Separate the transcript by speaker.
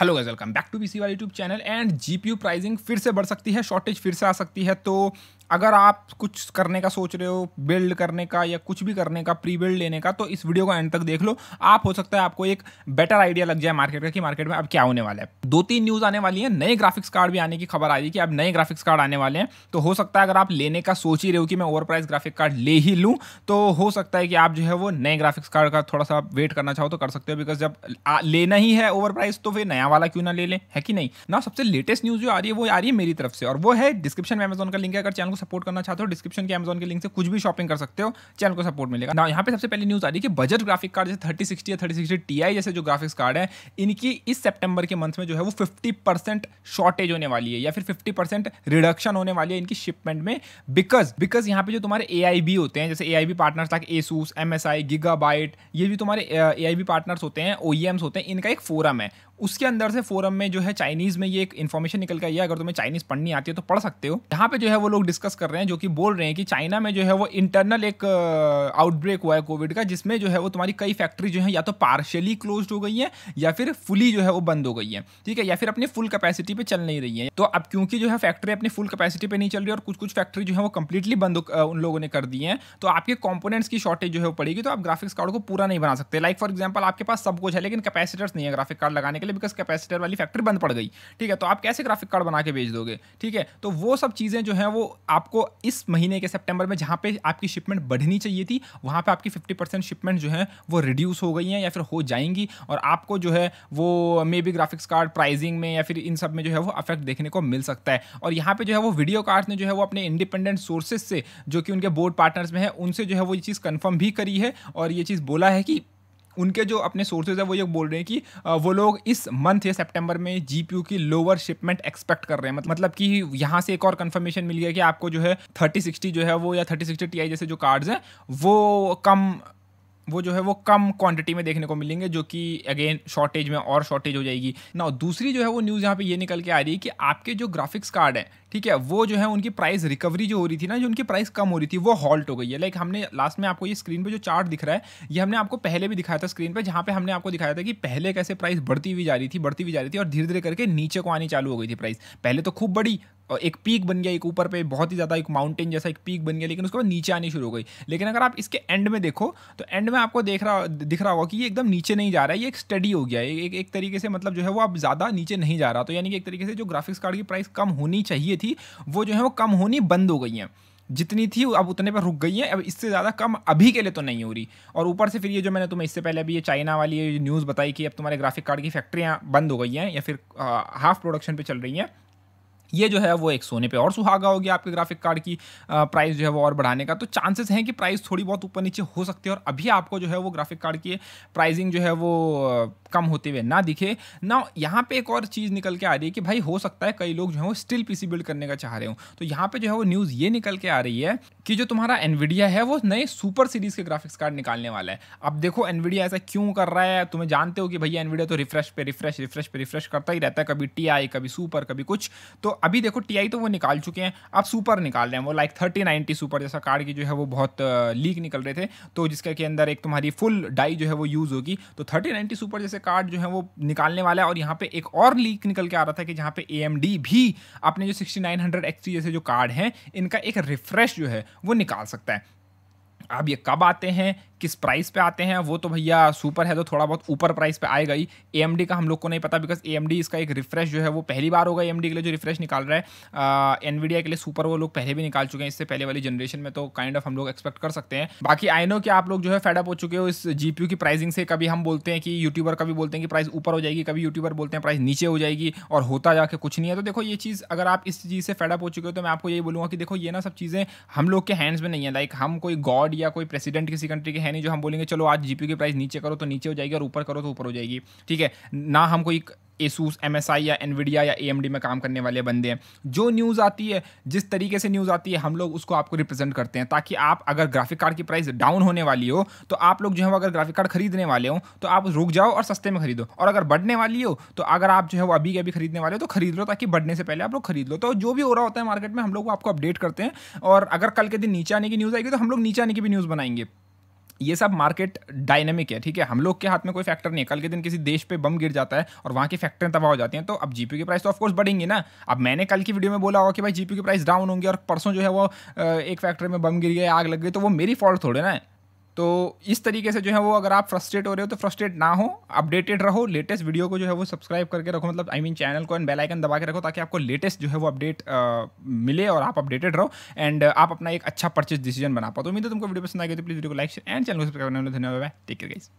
Speaker 1: hello guys welcome back to BC वाली YouTube channel and GPU pricing फिर से बढ़ सकती है शॉर्टेज फिर से आ सकती है तो अगर आप कुछ करने का सोच रहे हो बिल्ड करने का या कुछ भी करने का प्री बिल्ड लेने का तो इस वीडियो को एंड तक देख लो आप हो सकता है आपको एक बेटर आइडिया लग जाए मार्केट का कि मार्केट में अब क्या होने वाला है दो तीन न्यूज़ आने वाली है नए ग्राफिक्स कार्ड भी आने की खबर आ रही है कि अब नए ग्राफिक्स कार्ड आने वाले हैं तो हो सकता है अगर आप लेने का सोच ही रहे हो कि मैं ओवर प्राइस ग्राफिक कार्ड ले ही लूँ तो हो सकता है कि आप जो है वो नए ग्राफिक्स कार्ड का थोड़ा सा वेट करना चाहो तो कर सकते हो बिकॉज जब लेना ही है ओवर प्राइस तो फिर नया नया वाला क्यों ना ले लें है कि नहीं ना सबसे लेटेस्ट न्यूज जो आ रही है वो आ रही है मेरी तरफ से और वो है डिस्क्रिप्शन में अमेजोन का लिंक है अगर चैनल को सपोर्ट करना चाहते हो डिस्क्रिप्शन के अमेजोन के लिंक से कुछ भी शॉपिंग कर सकते हो चैनल को सपोर्ट मिलेगा ना यहाँ पे सबसे पहले न्यूज आ रही है कि बजट ग्राफिक कार्ड जैसे थर्टी सिक्सटी या थर्टी सिक्सटी टी आई जैसे जो ग्राफिक्स कार्ड है इनकी इस सेप्टेम्बर के मंथ में जो है वो फिफ्टी परसेंट शॉर्टेज होने वाली है या फिर फिफ्टी परसेंट रिडक्शन होने वाली है इनकी शिपमेंट में बिकॉज बिकॉज यहाँ पे जो तुम्हारे ए आई बी होते हैं जैसे A I B partners like Asus M S I Gigabyte ये भी तुम्हारे ए आई बी पार्टनर्स होते हैं ओ ई एम्स होते हैं इनका एक फोरम है उसके अंदर से फोरम में जो है चाइनीज में ये एक इन्फॉर्मेशन निकल के आई है अगर तुम्हें चाइनीज पढ़नी आती है तो पढ़ सकते हो यहाँ पे जो है वो लोग डिस्कस कर रहे हैं जो कि बोल रहे हैं कि चाइना में जो है वो इंटरनल एक आउटब्रेक uh, हुआ है कोविड का जिसमें जो है वो तुम्हारी कई फैक्ट्री जो है या तो पार्शली क्लोज हो गई है या फिर फुली जो है वो बंद हो गई है ठीक है या फिर अपनी फुल कैपेसिटी पे चल नहीं रही है तो अब क्योंकि जो है फैक्ट्री अपनी फुल कैपेसिटी पे नहीं चल रही और कुछ कुछ फैक्ट्री जो है वो कंप्लीटली बंद uh, उन लोगों ने कर दी है तो आपके कॉम्पोनेंट्स की शॉर्टेज जो है वो पड़ेगी तो आप ग्राफिक्स कार्ड को पूरा नहीं बना सकते लाइक फॉर एग्जाम्पल आपके पास सब कुछ है लेकिन कैपेसिटर्स नहीं है ग्राफिक कार्ड लगाने के लिए बिकॉज कैपेसिटर वाली फैक्ट्री बंद पड़ गई ठीक है तो आप कैसे ग्राफिक कार्ड बना के भेज दोगे ठीक है तो वो सब चीज़ें जो हैं वो आपको इस महीने के सेप्टेम्बर में जहाँ पर आपकी शिपमेंट बढ़नी चाहिए थी वहाँ पर आपकी फिफ्टी परसेंट शिपमेंट जो है वो रिड्यूस हो गई हैं या फिर हो जाएंगी और आपको जो है वो maybe graphics card pricing में या फिर इन सब में जो है वो अफेक्ट देखने को मिल सकता है और यहाँ पर जो है वो वीडियो कार्ड ने जो है वो अपने इंडिपेंडेंट सोर्सेज से जो कि उनके बोर्ड पार्टनर्स में है उनसे जो है वो ये चीज़ कन्फर्म भी करी है और ये चीज़ बोला है कि उनके जो अपने सोर्सेज है वो ये बोल रहे हैं कि वो लोग इस मंथ या सेप्टेम्बर में जी की लोअर शिपमेंट एक्सपेक्ट कर रहे हैं मतलब कि यहाँ से एक और कन्फर्मेशन मिल गया कि आपको जो है थर्टी सिक्सटी जो है वो या थर्टी सिक्सटी टी जैसे जो कार्ड्स हैं वो कम वो जो है वो कम क्वांटिटी में देखने को मिलेंगे जो कि अगेन शॉर्टेज में और शॉर्टेज हो जाएगी ना दूसरी जो है वो न्यूज़ यहाँ पे ये निकल के आ रही है कि आपके जो ग्राफिक्स कार्ड है ठीक है वो जो है उनकी प्राइस रिकवरी जो हो रही थी ना जो उनकी प्राइस कम हो रही थी वो हॉल्ट हो गई है लाइक हमने लास्ट में आपको ये स्क्रीन पर जो चार्ट दिख रहा है ये हमने आपको पहले भी दिखाया था स्क्रीन पर जहाँ पर हमने आपको दिखाया था कि पहले कैसे प्राइस बढ़ती हुई जा रही थी बढ़ती हुई जा रही थी और धीरे धीरे करके नीचे को आनी चालू हो गई थी प्राइस पहले तो खूब बड़ी एक पीक बन गया एक ऊपर पे बहुत ही ज़्यादा एक माउंटेन जैसा एक पीक बन गया लेकिन उसके बाद नीचे आनी शुरू हो गई लेकिन अगर आप इसके एंड में देखो तो एंड में आपको देख रहा दिख रहा होगा कि ये एकदम नीचे नहीं जा रहा है ये एक स्टडी हो गया है एक एक तरीके से मतलब जो है वो आप ज़्यादा नीचे नहीं जा रहा तो यानी कि एक तरीके से जो ग्राफिक्स कार्ड की प्राइस कम होनी चाहिए थी वो जो है वो कम होनी बंद हो गई हैं जितनी थी अब उतने पर रुक गई है अब इससे ज़्यादा कम अभी के लिए तो नहीं हो रही और ऊपर से फिर ये जो मैंने तुम्हें इससे पहले अभी ये चाइना वाली न्यूज़ बताई कि अब तुम्हारे ग्राफिक कार्ड की फैक्ट्रियाँ बंद हो गई हैं या फिर हाफ प्रोडक्शन पे चल रही हैं ये जो है वो एक सोने पे और सुहागा हो गया आपके ग्राफिक कार्ड की प्राइस जो है वो और बढ़ाने का तो चांसेस हैं कि प्राइस थोड़ी बहुत ऊपर नीचे हो सकती है और अभी आपको जो है वो ग्राफिक कार्ड की प्राइसिंग जो है वो कम होते हुए ना दिखे ना यहाँ पे एक और चीज़ निकल के आ रही है कि भाई हो सकता है कई लोग जो है वो स्टिल पीसी बिल्ड करने का चाह रहे हो तो यहाँ पर जो है वो न्यूज़ ये निकल के आ रही है कि जो तुम्हारा एनविडिया है वो नए सुपर सीरीज़ के ग्राफिक्स कार्ड निकालने वाला है अब देखो एनविडिया ऐसा क्यों कर रहा है तुम्हें जानते हो कि भैया एनविडिया तो रिफ्रेश पे रिफ्रेश रिफ्रेश पे रिफ्रेश करता ही रहता है कभी टी कभी सुपर कभी कुछ तो अभी देखो टी तो वो निकाल चुके हैं अब सुपर निकाल रहे हैं वो लाइक थर्टी नाइनटी सुपर जैसा कार्ड की जो है वो बहुत लीक निकल रहे थे तो जिसके के अंदर एक तुम्हारी फुल डाई जो है वो यूज़ होगी तो थर्टी नाइनटी सुपर जैसे कार्ड जो है वो निकालने वाला है और यहाँ पे एक और लीक निकल के आ रहा था कि जहाँ पे ए भी अपने जो सिक्सटी नाइन हंड्रेड एक्स जैसे जो कार्ड हैं इनका एक रिफ्रेश जो है वो निकाल सकता है अब ये कब आते हैं किस प्राइस पे आते हैं वो तो भैया सुपर है तो थोड़ा बहुत ऊपर प्राइस पे आएगा ही ए का हम लोग को नहीं पता बिकॉज ए इसका एक रिफ्रेश जो है वो पहली बार होगा ए के लिए जो रिफ्रेश निकाल रहा है एनवीडिया के लिए सुपर वो लोग पहले भी निकाल चुके हैं इससे पहले वाली जनरेशन में तो काइंड kind ऑफ of हम लोग एक्सपेक्ट कर सकते हैं बाकी आई नो कि आप लोग जो है फेडअप हो चुके हो इस जी की प्राइसिंग से कभी हम बोलते हैं कि यूट्यूबर कभी बोलते हैं कि प्राइस ऊपर हो जाएगी कभी यूट्यूबर बोलते हैं प्राइस नीचे हो जाएगी और होता जाके कुछ नहीं है तो देखो ये चीज़ अगर आप इस चीज़ से फेडअप हो चुके हो तो मैं आपको यही बोलूँगा कि देखो ये ना सब चीज़ें हम लोग के हैंड्स में नहीं है लाइक हम कोई गॉड या कोई प्रेसिडेंट किसी कंट्री के है नहीं जो हम बोलेंगे चलो आज जीपी की प्राइस नीचे करो तो नीचे हो जाएगी और ऊपर करो तो ऊपर हो जाएगी ठीक है ना हम कोई एसूस एम या एनविडिया या ए में काम करने वाले बंदे हैं जो न्यूज़ आती है जिस तरीके से न्यूज़ आती है हम लोग उसको आपको रिप्रेजेंट करते हैं ताकि आप अगर ग्राफिक कार्ड की प्राइस डाउन होने वाली हो तो आप लोग जो है वो अगर ग्राफिक कार्ड खरीदने वाले हो तो आप रुक जाओ और सस्ते में खरीदो और अगर बढ़ने वाली हो तो अगर आप जो है वो अभी के अभी खरीदने वाले हो तो खरीद लो ताकि बढ़ने से पहले आप लोग खरीद लो तो जो भी हो रहा होता है मार्केट में हम लोग आपको अपडेट करते हैं और अगर कल के दिन नीचे आने की न्यूज़ आएगी तो हम लोग नीचे आने की भी न्यूज़ बनाएंगे ये सब मार्केट डायनेमिक है ठीक है हम लोग के हाथ में कोई फैक्टर नहीं है कल के दिन किसी देश पे बम गिर जाता है और वहाँ की फैक्ट्रियाँ तबाह हो जाती हैं तो अब जीपी की प्राइस तो ऑफकोर्स बढ़ेंगी ना अब मैंने कल की वीडियो में बोला होगा कि भाई जीपी की प्राइस डाउन होंगी और परसों जो है वो एक फैक्ट्री में बम गिर गया आग लग गई तो वो मेरी फॉल्ट थोड़े ना है तो इस तरीके से जो है वो अगर आप फ्रस्ट्रेट हो रहे हो तो फ्रस्ट्रेट ना हो अपडेटेड रहो लेटेस्ट वीडियो को जो है वो सब्सक्राइब करके रखो मतलब I I mean mean, channel को एंड बेल आइकन दबा के रखो ताकि आपको लेटेस्ट जो है वो अपडेट मिले और आप अपडेटेड रहो एंड आप अपना एक अच्छा परचेज डिसीजन बना पाओ तो उम्मीद है तुमको वीडियो पसंद आ तो प्लीज़ वीडियो को लाइक एंड चैनल को सब्सक्राइब करने धन्यवाद टेक केयर गाइस